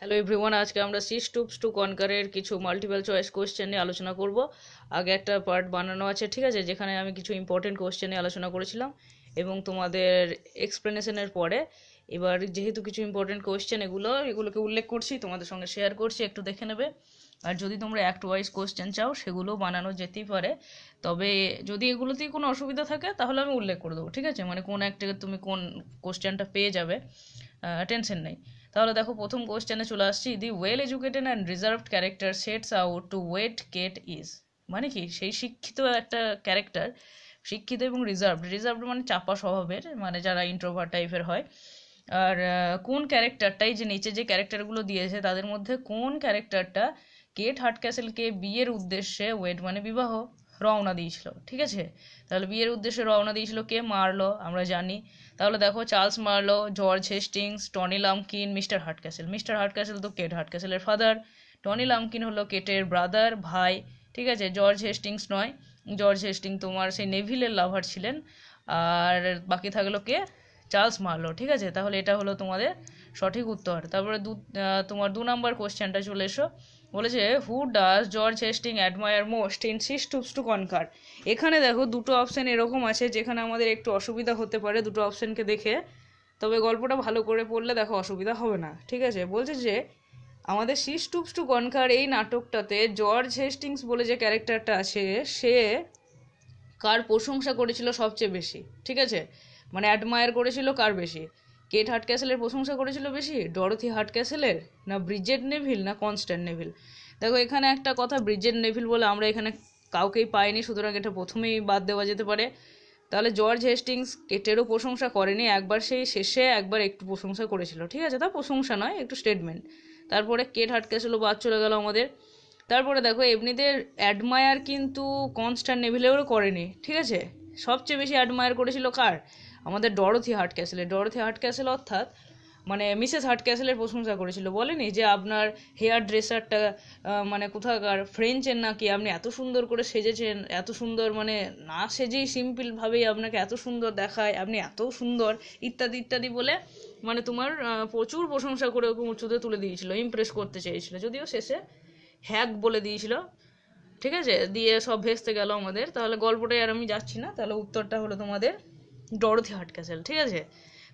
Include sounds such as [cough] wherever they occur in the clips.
hello everyone আজকে আমরা six টুপস two কনকারের কিছু মাল্টিপাল চয়েস কোয়েশ্চেন নিয়ে আলোচনা করব আগে একটা পার্ট বানানো আছে ঠিক আছে যেখানে আমি কিছু ইম্পর্টেন্ট কোয়েশ্চেন নিয়ে আলোচনা করেছিলাম এবং তোমাদের এক্সপ্লেনেশনের পরে এবার যেহেতু কিছু ইম্পর্টেন্ট কোয়েশ্চেন এগুলো এগুলোকে উল্লেখ করছি তোমাদের সঙ্গে শেয়ার করছি একটু দেখে নেবে আর যদি তোমরা অ্যাক্ট ওয়াইজ কোয়েশ্চেন চাও সেগুলো বানানো যেতেই পারে তবে যদি এগুলোতে কোনো অসুবিধা থাকে তাহলে আমি উল্লেখ করে দেবো ঠিক আছে মানে কোন একটা তুমি কোন কোয়েশ্চেনটা পেয়ে যাবে টেনশন নেই তাহলে দেখো প্রথম কোশ্চেনে চলে আসছি the well educated and reserved character sets out to wait Kate is মানে কি সেই শিক্ষিত একটা ক্যারেক্টার শিক্ষিত এবং রিজার্ভড রিজার্ভড মানে চাপা স্বভাবের মানে যারা ইন্ট্রোভার টাইপের হয় আর কোন ক্যারেক্টারটাই যে নিচে যে ক্যারেক্টারগুলো দিয়েছে তাদের মধ্যে কোন ক্যারেক্টারটা কেট ক্যাসেলকে বিয়ের উদ্দেশ্যে ওয়েট মানে বিবাহ রওনা দিয়েছিল ঠিক আছে তাহলে বিয়ের উদ্দেশ্যে রওনা দিয়েছিল কে মারলো আমরা জানি তাহলে দেখো Charles Marlow George Hastings Tony Lumpkin Mr Hardcastle Mr Hardcastle তো কেট হার্টক্যাসেলের ফাদার টনি লামকিন হলো কেটের ব্রাদার ভাই ঠিক আছে জর্জ হেস্টিংস নয় জর্জ হেস্টিং তোমার সেই নেভিলের লাভার ছিলেন আর বাকি থাকলো কে চার্লস মারলো ঠিক আছে তাহলে এটা হলো তোমাদের সঠিক উত্তর তারপরে দু তোমার দু নম্বর কোশ্চেনটা চলে এসো বলেছে who does George Hasting admire most in She Stoops to Conquer এখানে দেখো দুটো অপশান এরকম আছে যেখানে আমাদের একটু অসুবিধা হতে পারে দুটো অপশানকে দেখে তবে গল্পটা ভালো করে পড়লে দেখো অসুবিধা হবে না ঠিক আছে বলছে যে আমাদের সিস টুপস টু কনকার এই নাটকটাতে জর্জ হেস্টিংস বলে যে ক্যারেক্টারটা আছে সে কার প্রশংসা করেছিল সবচেয়ে বেশি ঠিক আছে মানে অ্যাডমায়ার করেছিল কার বেশি কেট ক্যাসেলের প্রশংসা করেছিল বেশি ডরথি হার্ট ক্যাসেলের না ব্রিজেট নেভিল না কনস্ট্যান্ট নেভিল দেখো এখানে একটা কথা ব্রিজেট নেভিল বলে আমরা এখানে কাউকেই পাইনি সুতরাং এটা প্রথমেই বাদ দেওয়া যেতে পারে তাহলে জর্জ হেস্টিংস কেটেরও প্রশংসা করেনি একবার সেই শেষে একবার একটু প্রশংসা করেছিল ঠিক আছে তা প্রশংসা নয় একটু স্টেটমেন্ট তারপরে কেট ক্যাসেলও বাদ চলে গেল আমাদের তারপরে দেখো এমনিতে অ্যাডমায়ার কিন্তু কনস্ট্যান্ট নেভিলেও করেনি ঠিক আছে সবচেয়ে বেশি অ্যাডমায়ার করেছিল কার আমাদের ডরথি হার্ট ক্যাসেলে ডরথি হার্ট ক্যাসেল অর্থাৎ মানে মিসেস হার্ট ক্যাসেলের প্রশংসা করেছিল বলেনি যে আপনার হেয়ার ড্রেসারটা মানে কোথাকার ফ্রেঞ্চের নাকি আপনি এত সুন্দর করে সেজেছেন এত সুন্দর মানে না সেজেই সিম্পলভাবেই আপনাকে এত সুন্দর দেখায় আপনি এত সুন্দর ইত্যাদি ইত্যাদি বলে মানে তোমার প্রচুর প্রশংসা করে ওকে উঁচুতে তুলে দিয়েছিল ইমপ্রেস করতে চেয়েছিল যদিও শেষে হ্যাক বলে দিয়েছিল ঠিক আছে দিয়ে সব ভেস্তে গেল আমাদের তাহলে গল্পটাই আর আমি যাচ্ছি না তাহলে উত্তরটা হলো তোমাদের ডরথি হাটক্যাসেল ঠিক আছে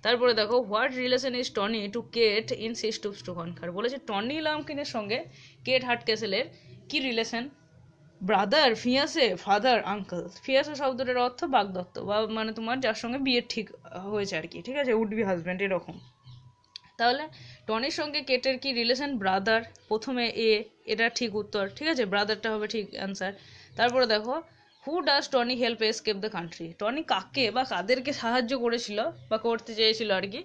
তারপরে দেখো what relation is Tony to Kate in She Stoops to Conquer বলেছে টনি লামকিনের সঙ্গে কেট হাটক্যাসেলের কি relation brother fiance father uncle fiance শব্দটার অর্থ বাগদত্ত বা মানে তোমার যার সঙ্গে বিয়ে ঠিক হয়েছে আর কি ঠিক আছে উড বি হাজব্যান্ড এরকম তাহলে টনির সঙ্গে কেটের কি রিলেশন ব্রাদার প্রথমে এ এটা ঠিক উত্তর ঠিক আছে ব্রাদারটা হবে ঠিক অ্যান্সার তারপরে দেখো who does Tony help escape the country Tony কাকে বা কাদেরকে সাহায্য করেছিল বা করতে চেয়েছিল আর কি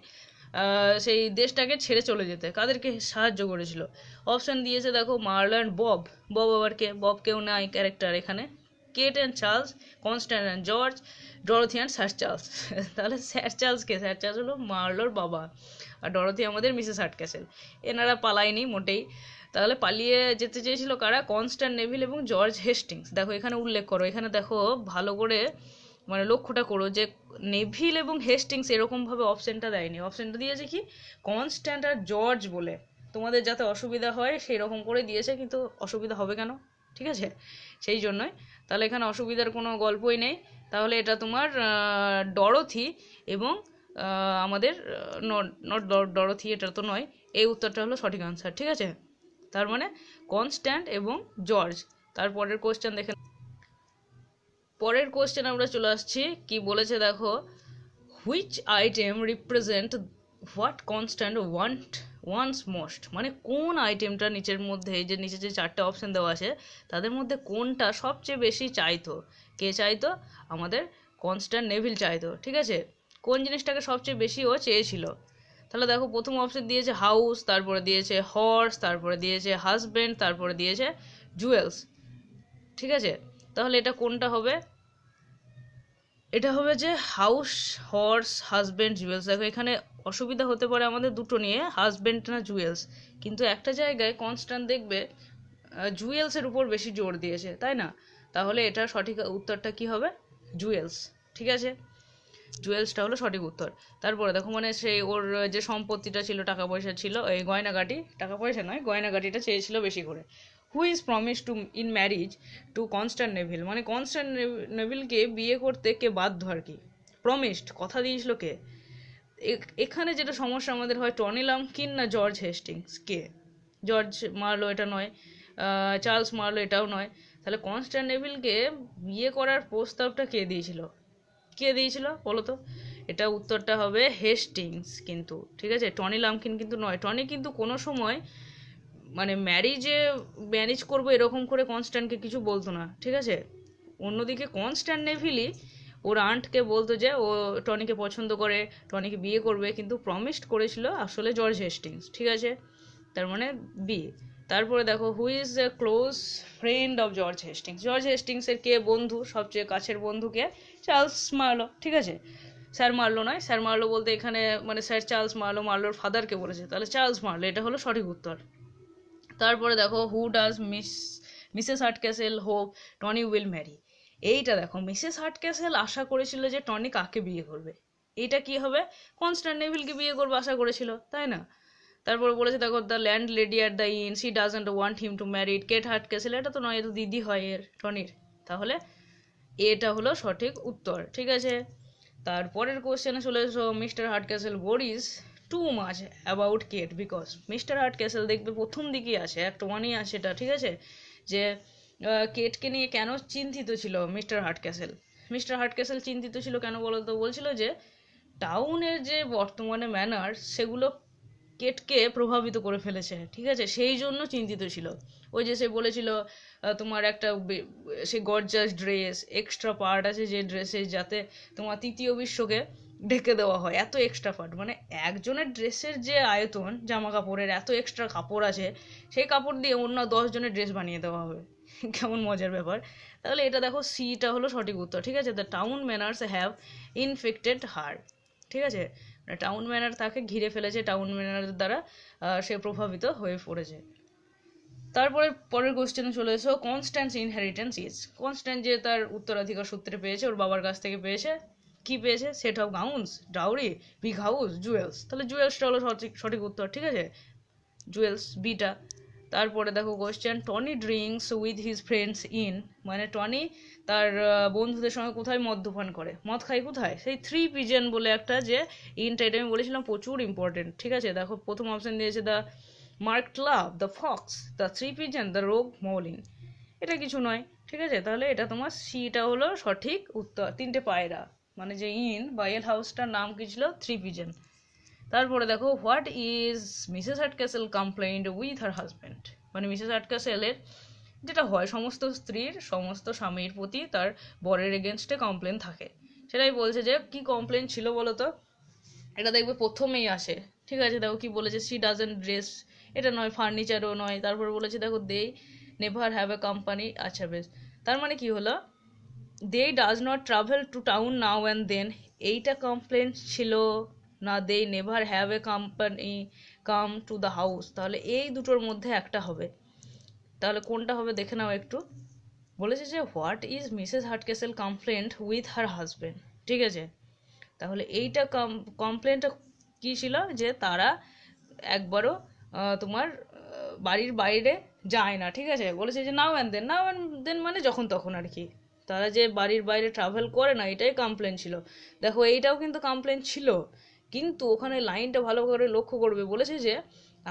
সেই দেশটাকে ছেড়ে চলে যেতে কাদেরকে সাহায্য করেছিল অপশান দিয়েছে দেখো মার্ল্যান্ড বব বব আবার কে বব কেউ নাই ক্যারেক্টার এখানে Kate and Charles Constance and George Dorothy and sir Charles তাহলে স্যার চার্লস কে স্যার চার্লস হলো মার্লোর বাবা আর ডরথি আমাদের মিসেস আটক্যাসেল এনারা পালায়নি মোটেই তাহলে পালিয়ে যেতে চেয়েছিল কারা কনস্ট্যান্ট নেভিল এবং জর্জ হেস্টিংস দেখো এখানে উল্লেখ করো এখানে দেখো ভালো করে মানে লক্ষ্যটা করো যে নেভিল এবং হেস্টিংস এরকমভাবে অপশানটা দেয়নি অপশানটা দিয়েছে কি কনস্ট্যান্ট আর জর্জ বলে তোমাদের যাতে অসুবিধা হয় সেই রকম করে দিয়েছে কিন্তু অসুবিধা হবে কেন ঠিক আছে সেই জন্যই তাহলে এখানে অসুবিধার কোনো গল্পই নেই তাহলে এটা তোমার ডরথি এবং আমাদের নট নট ডরথি এটা তো নয় এই উত্তরটা হলো সঠিক আনসার ঠিক আছে তার মানে কনস্ট্যান্ট এবং জর্জ তারপরের কোয়েশ্চেন দেখে পরের কোয়েশ্চেন আমরা চলে আসছি কি বলেছে দেখো which item represent what Constance want wants most মানে কোন আইটেমটা নিচের মধ্যে যে নিচে যে চারটে অপশান দেওয়া আছে তাদের মধ্যে কোনটা সবচেয়ে বেশি চাইতো কে চাইতো আমাদের কনস্ট্যান্ট নেভিল চাইতো ঠিক আছে কোন জিনিসটাকে সবচেয়ে বেশি ও চেয়েছিল তাহলে দেখো প্রথম অপশন দিয়েছে হাউস তারপরে দিয়েছে হর্স তারপরে দিয়েছে হাজব্যান্ড তারপরে দিয়েছে জুয়েলস ঠিক আছে তাহলে এটা কোনটা হবে এটা হবে যে হাউস হর্স হাজব্যান্ড জুয়েলস দেখো এখানে অসুবিধা হতে পারে আমাদের দুটো নিয়ে হাজব্যান্ড না জুয়েলস কিন্তু একটা জায়গায় কনস্ট্যান্ট দেখবে জুয়েলসের উপর বেশি জোর দিয়েছে তাই না তাহলে এটার সঠিক উত্তরটা কি হবে জুয়েলস ঠিক আছে জুয়েলসটা হলো সঠিক উত্তর তারপরে দেখো মানে সে ওর যে সম্পত্তিটা ছিল টাকা পয়সা ছিল এই গয়নাগাটি টাকা পয়সা নয় গয়নাগাটিটা চেয়েছিল বেশি করে who is promise to in marriage to Constance Neville মানে কনস্ট্যান্ট নেভিলকে বিয়ে করতে কে বাধ্য আর কি প্রমিসড কথা দিয়েছিল কে এখানে যেটা সমস্যা আমাদের হয় টনি লামকিন না জর্জ হেস্টিংস কে জর্জ মারলো এটা নয় চার্লস মারলো এটাও নয় তাহলে কনস্ট্যান্ট নেভিলকে বিয়ে করার প্রস্তাবটা কে দিয়েছিল কে দিয়েছিল বলো তো এটা উত্তরটা হবে হেস্টিংস কিন্তু ঠিক আছে টনি লামকিন কিন্তু নয় টনি কিন্তু কোনো সময় মানে ম্যারিজে ম্যানেজ করব এরকম করে কনস্ট্যান্টকে কিছু বলতো না ঠিক আছে অন্যদিকে কনস্ট্যান্ট নেভিলি ওর আন্টকে বলতো যে ও টনিকে পছন্দ করে টনিকে বিয়ে করবে কিন্তু প্রমিসড করেছিল আসলে জর্জ হেস্টিংস ঠিক আছে তার মানে বিয়ে তারপরে দেখো who is the close friend of George Hastings George হেস্টিংসের কে বন্ধু সবচেয়ে কাছের বন্ধুকে চার্লস মার্লো ঠিক আছে স্যার মার্লো নয় স্যার মার্লো বলতে এখানে মানে স্যার চার্লস মার্লো মার্লোর ফাদারকে বলেছে তাহলে চার্লস মার্লো এটা হলো সঠিক উত্তর তারপরে দেখো who does miss Mrs Hardcastle hope Tony will marry এইটা দেখো মিসেস হার্টক্যাসেল আশা করেছিল যে টনি কাকে বিয়ে করবে এটা কি হবে কনস্ট্যান্ট নেভিলকে বিয়ে করবে আশা করেছিল তাই না তারপর বলেছে দেখো the landlady at the inn she doesn't want him to married Kate Hardcastle এটা তো নয় এটা দিদি হয় এর টনির তাহলে এটা হলো সঠিক উত্তর ঠিক আছে তারপরের কোশ্চেনে চলে এসো Mr Hardcastle worries too much about Kate because Mr Hardcastle দেখবে প্রথম দিকেই আছে অ্যাক্ট ওয়ানেই আছে এটা ঠিক আছে যে কেটকে নিয়ে কেন চিন্তিত ছিল Mr Hardcastle Mr Hardcastle চিন্তিত ছিল কেন বলতো বলছিল যে টাউনের যে বর্তমানে ম্যানার সেগুলো কেটকে প্রভাবিত করে ফেলেছে ঠিক আছে সেই জন্য চিন্তিত ছিল ওই যে সে বলেছিল তোমার একটা সে গর্জাস ড্রেস এক্সট্রা পার্ট আছে যে ড্রেসে যাতে তোমার তৃতীয় বিশ্বকে ঢেকে দেওয়া হয় এত এক্সট্রা পার্ট মানে একজনের ড্রেসের যে আয়তন জামা কাপড়ের এত এক্সট্রা কাপড় আছে সেই কাপড় দিয়ে অন্য দশজনের ড্রেস বানিয়ে দেওয়া হবে [laughs] কেমন মজার ব্যাপার তাহলে এটা দেখো সিটা হলো সঠিক উত্তর ঠিক আছে the town manners have infected her ঠিক আছে টাউন ম্যানার তাকে ঘিরে ফেলেছে টাউন ম্যানারের দ্বারা সে প্রভাবিত হয়ে পড়েছে তারপরে পরের কোশ্চেনে চলে এসো কনস্ট্যান্স ইনহেরিটেন্স ইজ কনস্ট্যান্ট যে তার উত্তরাধিকার সূত্রে পেয়েছে ওর বাবার কাছ থেকে পেয়েছে কি পেয়েছে set of gowns dowry big house jewels তাহলে জুয়েলসটা হলো সঠিক সঠিক উত্তর ঠিক আছে জুয়েলস বিটা তারপরে দেখো question Tony drinks with his friends in মানে টনি তার বন্ধুদের সঙ্গে কোথায় মদ্যপান করে মদ খায় কোথায় সেই থ্রি পিজন বলে একটা যে ইনটা এটা আমি বলেছিলাম প্রচুর ইম্পর্টেন্ট ঠিক আছে দেখো প্রথম অপশন দিয়েছে the Mark Club the Fox the Three Pigeon the Rogue Moulin এটা কিছু নয় ঠিক আছে তাহলে এটা তোমার সিটা হলো সঠিক উত্তর তিনটে পায়রা মানে যে ইন বা এল হাউসটার নাম কি ছিল থ্রি পিজন তারপরে দেখো what is Mrs Hardcastle complained with her husband মানে মিসেস এর যেটা হয় সমস্ত স্ত্রীর সমস্ত স্বামীর প্রতি তার বরের এগেনস্টে কমপ্লেন থাকে সেটাই বলছে যে কি কমপ্লেন ছিল বলো তো এটা দেখবে প্রথমেই আসে ঠিক আছে দেখো কি বলেছে সি ডাজেন্ট ড্রেস এটা নয় ফার্নিচারও নয় তারপর বলেছে দেখো দেই নেভার হ্যাভ এ কোম্পানি আচ্ছা বেশ তার মানে কি হলো they does not travel to town now and then এইটা কমপ্লেন ছিল না they never have a company come to the house তাহলে এই দুটোর মধ্যে একটা হবে তাহলে কোনটা হবে দেখে নাও একটু বলেছে যে what is Mrs Hardcastle complaint with her husband ঠিক আছে তাহলে এইটা কমপ্লেনটা কী ছিল যে তারা একবারও তোমার বাড়ির বাইরে যায় না ঠিক আছে বলেছে যে নাও অ্যান্ড দেন নাও অ্যান্ড দেন মানে যখন তখন আর কি তারা যে বাড়ির বাইরে ট্রাভেল করে না এটাই কমপ্লেন ছিল দেখো এইটাও কিন্তু কমপ্লেন ছিল কিন্তু ওখানে লাইনটা ভালো করে লক্ষ্য করবে বলেছে যে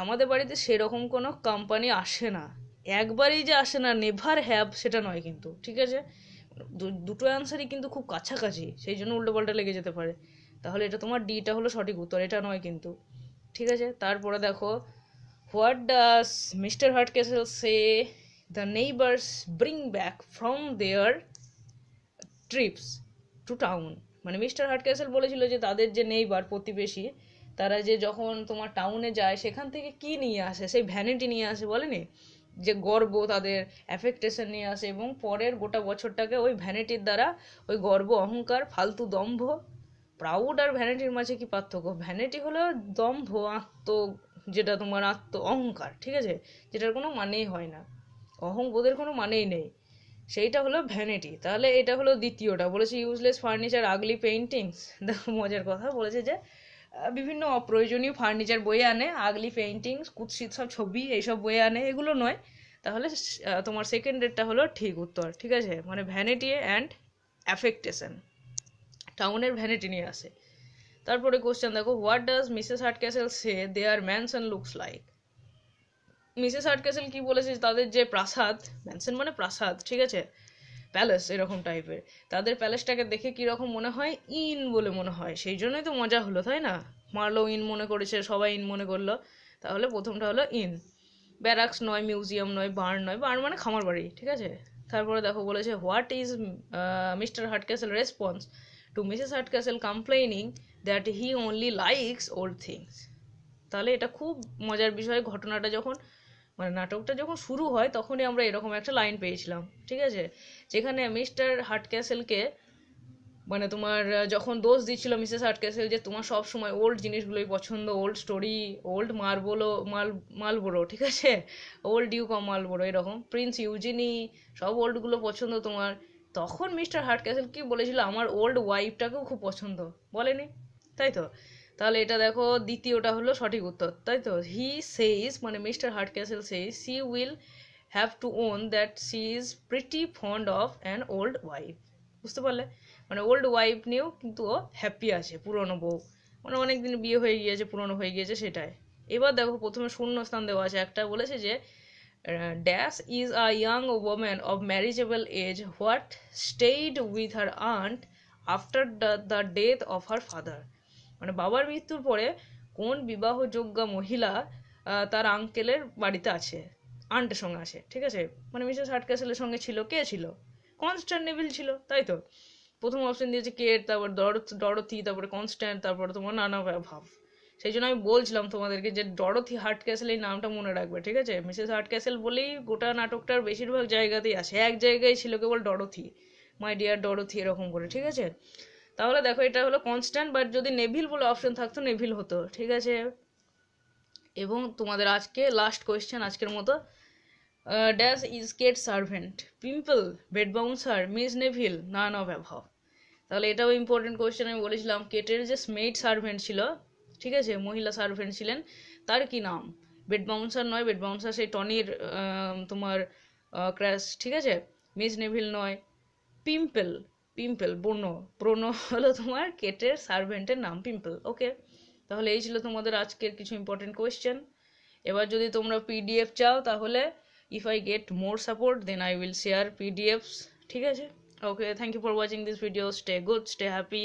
আমাদের বাড়িতে সেরকম কোনো কোম্পানি আসে না একবারই যে আসে না নেভার হ্যাভ সেটা নয় কিন্তু ঠিক আছে দুটো অ্যান্সারই কিন্তু খুব কাছাকাছি সেই জন্য উল্টোপাল্টা লেগে যেতে পারে তাহলে এটা তোমার ডিটা হলো সঠিক উত্তর এটা নয় কিন্তু ঠিক আছে তারপরে দেখো what does Mr Hardcastle say the neighbours bring back from their trips to town মানে মিস্টার হার্ট ক্যাসেল বলেছিল যে তাদের যে নেইবার প্রতিবেশী তারা যে যখন তোমার টাউনে যায় সেখান থেকে কি নিয়ে আসে সেই ভ্যানিটি নিয়ে আসে বলেনি যে গর্ব তাদের অ্যাফেক্টেশন নিয়ে আসে এবং পরের গোটা বছরটাকে ওই ভ্যানিটির দ্বারা ওই গর্ব অহংকার ফালতু দম্ভ প্রাউড আর ভ্যানিটির মাঝে কি পার্থক্য ভ্যানিটি হলো দম্ভ আত্ম যেটা তোমার আত্ম অহংকার ঠিক আছে যেটার কোনো মানেই হয় না অহংবোধের কোনো মানেই নেই সেইটা হলো ভ্যানিটি তাহলে এটা হলো দ্বিতীয়টা বলেছে ইউজলেস ফার্নিচার আগলি পেইন্টিংস মজার কথা বলেছে যে বিভিন্ন অপ্রয়োজনীয় ফার্নিচার বয়ে আনে আগলি পেন্টিং কুৎসিত সব ছবি এইসব বয়ে আনে এগুলো নয় তাহলে তোমার সেকেন্ড ডেটটা হলো ঠিক উত্তর ঠিক আছে মানে ভ্যানিটি অ্যান্ড অ্যাফেক্টেশন টাউনের ভ্যানিটি নিয়ে আসে তারপরে কোশ্চেন দেখো what does Mrs Castle say their mansion looks like Mrs Castle কি বলেছে তাদের যে প্রাসাদ ম্যানসন মানে প্রাসাদ ঠিক আছে প্যালেস এরকম টাইপের তাদের প্যালেসটাকে দেখে কীরকম মনে হয় ইন বলে মনে হয় সেই জন্যই তো মজা হলো তাই না মারলো ইন মনে করেছে সবাই ইন মনে করলো তাহলে প্রথমটা হলো ইন ব্যারাক্স নয় মিউজিয়াম নয় বার্ন নয় বার্ন মানে খামার বাড়ি ঠিক আছে তারপরে দেখো বলেছে what is Mr Hardcastle response to Mrs Hardcastle complaining that he only likes old things তাহলে এটা খুব মজার বিষয় ঘটনাটা যখন মানে নাটকটা যখন শুরু হয় তখনই আমরা এরকম একটা লাইন পেয়েছিলাম ঠিক আছে যেখানে মিস্টার হাটক্যাসেলকে মানে তোমার যখন দোষ দিচ্ছিল মিসেস হাটক্যাসেল যে তোমার সব সময় ওল্ড জিনিসগুলোই পছন্দ ওল্ড স্টোরি ওল্ড মার্বলো মাল মালবোরো ঠিক আছে ওল্ড ইউ কম মালবোরো এরকম প্রিন্স ইউজিনি সব ওল্ডগুলো পছন্দ তোমার তখন মিস্টার হাটক্যাসেল কি বলেছিল আমার ওল্ড ওয়াইফটাকেও খুব পছন্দ বলেনি তাই তো তাহলে এটা দেখো দ্বিতীয়টা হলো সঠিক উত্তর তাই তো হি সেইজ মানে Mr Hardcastle says she will have to own that she is pretty fond of an old wife বুঝতে পারলে মানে ওল্ড ওয়াইফ নিয়েও কিন্তু ও হ্যাপি আছে পুরনো বউ মানে অনেক দিন বিয়ে হয়ে গিয়েছে পুরনো হয়ে গিয়েছে সেটাই এবার দেখো প্রথমে শূন্য স্থান দেওয়া আছে একটা বলেছে যে dash is a young woman of marriageable age what stayed with her aunt after the death of her father মানে বাবার মৃত্যুর পরে কোন বিবাহযোগ্যা মহিলা তার আঙ্কেলের বাড়িতে আছে আন্টের সঙ্গে আছে ঠিক আছে মানে মিসেস হাটক্যাসেলের সঙ্গে ছিল কে ছিল কনস্ট্যান্টেবিল ছিল তাই তো প্রথম অপশন দিয়েছে কে তারপর ডরথি তারপরে কনস্ট্যান্ট তারপরে তোমার নানা ভাব সেই জন্য আমি বলছিলাম তোমাদেরকে যে ডরথি হার্ট ক্যাসেল এই নামটা মনে রাখবে ঠিক আছে মিসেস হার্ট ক্যাসেল বলেই গোটা নাটকটার বেশিরভাগ জায়গাতেই আসে এক জায়গায় ছিল কেবল ডরথি মাই ডিয়ার ডরথি এরকম করে ঠিক আছে তাহলে দেখো এটা হলো কনস্ট্যান্ট বাট যদি নেভিল বলে অপশন থাকতো নেভিল হতো ঠিক আছে এবং তোমাদের আজকে লাস্ট কোয়েশ্চেন আজকের মতো dash is Kate servant pimple bed bouncer miss Neville none of above তাহলে এটাও ইম্পর্টেন্ট কোয়েশ্চেন আমি বলেছিলাম কেটের যে মেড সার্ভেন্ট ছিল ঠিক আছে মহিলা সার্ভেন্ট ছিলেন তার কি নাম বেড বাউন্সার নয় বেড বাউন্সার সেই টনির তোমার ক্র্যাশ ঠিক আছে মিস নেভিল নয় পিম্পল পিম্পল ব্রণ ব্রণ হলো তোমার কেটের সার্ভেন্টের নাম পিম্পল ওকে তাহলে এই ছিল তোমাদের আজকের কিছু ইম্পর্টেন্ট কোয়েশ্চেন এবার যদি তোমরা পিডিএফ চাও তাহলে if I get more support then I will share PDFs ঠিক আছে okay thank you for watching this video stay good stay happy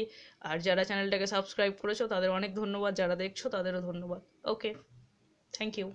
আর যারা চ্যানেলটাকে সাবস্ক্রাইব করেছো তাদের অনেক ধন্যবাদ যারা দেখছো তাদেরও ধন্যবাদ ওকে থ্যাংক ইউ